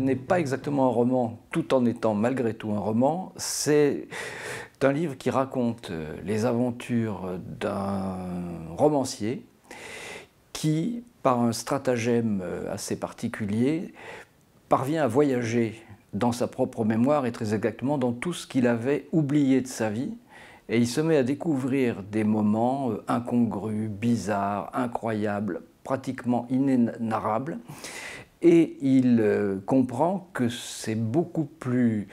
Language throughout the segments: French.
n'est pas exactement un roman, tout en étant malgré tout un roman. C'est un livre qui raconte euh, les aventures d'un romancier qui, par un stratagème euh, assez particulier, parvient à voyager dans sa propre mémoire et très exactement dans tout ce qu'il avait oublié de sa vie. Et il se met à découvrir des moments euh, incongrus, bizarres, incroyables, pratiquement inénarrables et il euh, comprend que c'est beaucoup plus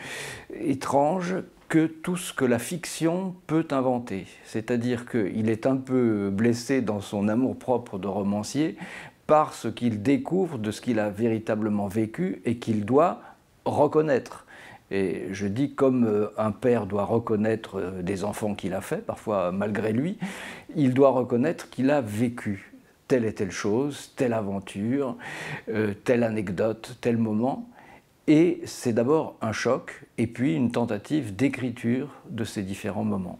étrange que tout ce que la fiction peut inventer. C'est-à-dire qu'il est un peu blessé dans son amour-propre de romancier par ce qu'il découvre de ce qu'il a véritablement vécu et qu'il doit reconnaître. Et je dis comme euh, un père doit reconnaître euh, des enfants qu'il a faits, parfois malgré lui, il doit reconnaître qu'il a vécu telle et telle chose, telle aventure, euh, telle anecdote, tel moment. Et c'est d'abord un choc et puis une tentative d'écriture de ces différents moments.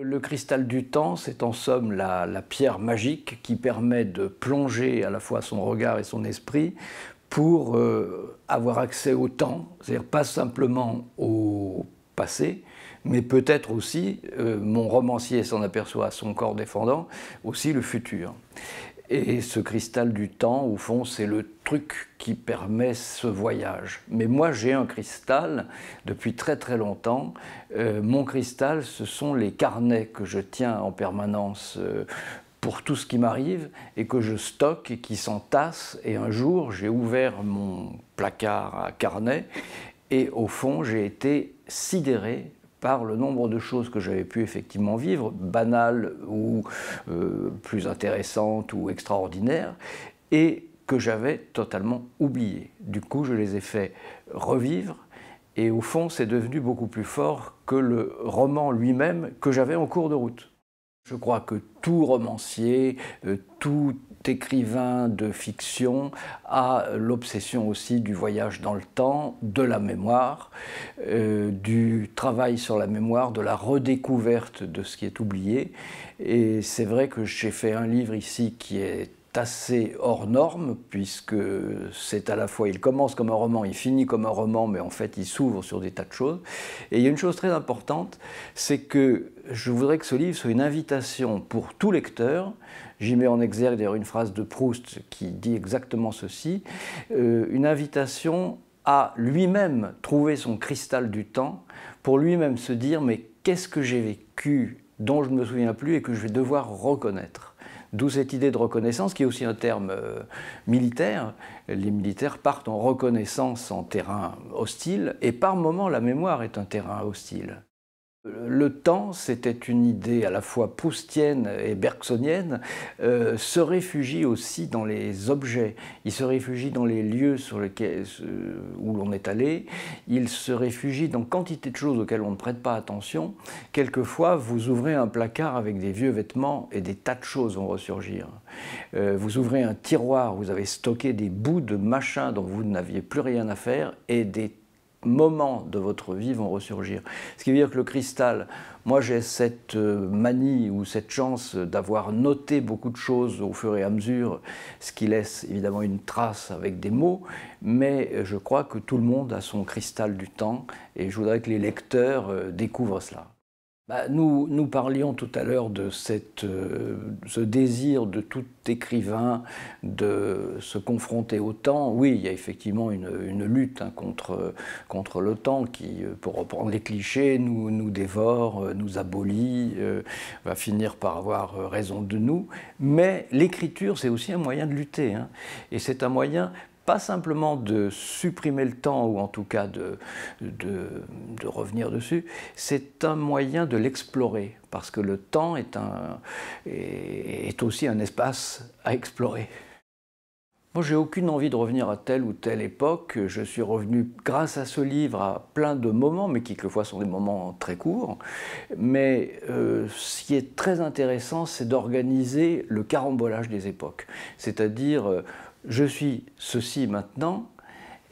Le cristal du temps, c'est en somme la, pierre magique qui permet de plonger à la fois son regard et son esprit pour euh, avoir accès au temps, c'est-à-dire pas simplement au passé, mais peut-être aussi, euh, mon romancier s'en aperçoit, à son corps défendant, aussi le futur. Et ce cristal du temps, au fond, c'est le truc qui permet ce voyage. Mais moi, j'ai un cristal depuis très très longtemps. Euh, mon cristal, ce sont les carnets que je tiens en permanence euh, pour tout ce qui m'arrive et que je stocke et qui s'entassent. Et un jour, j'ai ouvert mon placard à carnets, et au fond, j'ai été sidéré par le nombre de choses que j'avais pu effectivement vivre, banales ou euh, plus intéressantes ou extraordinaires, et que j'avais totalement oubliées. Du coup, je les ai fait revivre, et au fond, c'est devenu beaucoup plus fort que le roman lui-même que j'avais en cours de route. Je crois que tout romancier, euh, tout écrivain de fiction a l'obsession aussi du voyage dans le temps, de la mémoire, euh, du travail sur la mémoire, de la redécouverte de ce qui est oublié. Et c'est vrai que j'ai fait un livre ici qui est assez hors norme, puisque c'est à la fois, il commence comme un roman, il finit comme un roman, mais en fait, il s'ouvre sur des tas de choses. Et il y a une chose très importante, c'est que je voudrais que ce livre soit une invitation pour tout lecteur. J'y mets en exergue d'ailleurs une phrase de Proust qui dit exactement ceci, euh, une invitation à lui-même trouver son cristal du temps, pour lui-même se dire, mais qu'est-ce que j'ai vécu dont je ne me souviens plus et que je vais devoir reconnaître D'où cette idée de reconnaissance qui est aussi un terme euh, militaire. Les militaires partent en reconnaissance en terrain hostile et par moments la mémoire est un terrain hostile. Le temps, c'était une idée à la fois proustienne et bergsonienne, euh, se réfugie aussi dans les objets, il se réfugie dans les lieux sur lesquels, euh, où l'on est allé, il se réfugie dans quantité de choses auxquelles on ne prête pas attention. Quelquefois, vous ouvrez un placard avec des vieux vêtements et des tas de choses vont ressurgir. Euh, vous ouvrez un tiroir, vous avez stocké des bouts de machins dont vous n'aviez plus rien à faire et des moments de votre vie vont ressurgir. Ce qui veut dire que le cristal, moi j'ai cette euh, manie ou cette chance d'avoir noté beaucoup de choses au fur et à mesure, ce qui laisse évidemment une trace avec des mots, mais euh, je crois que tout le monde a son cristal du temps et je voudrais que les lecteurs euh, découvrent cela. Bah, nous, nous, parlions tout à l'heure de euh, ce désir de tout écrivain de se confronter au temps. Oui, il y a effectivement une, lutte hein, contre, contre le temps qui, euh, pour reprendre les clichés, nous, nous dévore, euh, nous abolit, va finir par avoir raison de nous. Mais l'écriture, c'est aussi un moyen de lutter. Hein. Et c'est un moyen pas simplement de supprimer le temps ou en tout cas de, de, revenir dessus, c'est un moyen de l'explorer, parce que le temps est, un, est, aussi un espace à explorer. Moi, j'ai aucune envie de revenir à telle ou telle époque. Je suis revenu grâce à ce livre à plein de moments, mais qui quelquefois sont des moments très courts. Mais euh, ce qui est très intéressant, c'est d'organiser le carambolage des époques. C'est-à-dire, euh, je suis ceci maintenant,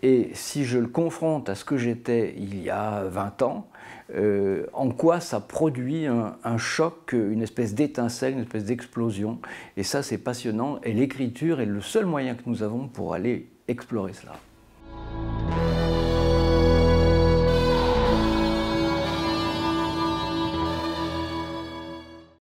et si je le confronte à ce que j'étais il y a 20 ans, euh, en quoi ça produit un choc, une espèce d'étincelle, une espèce d'explosion. Et ça, c'est passionnant. Et l'écriture est le seul moyen que nous avons pour aller explorer cela.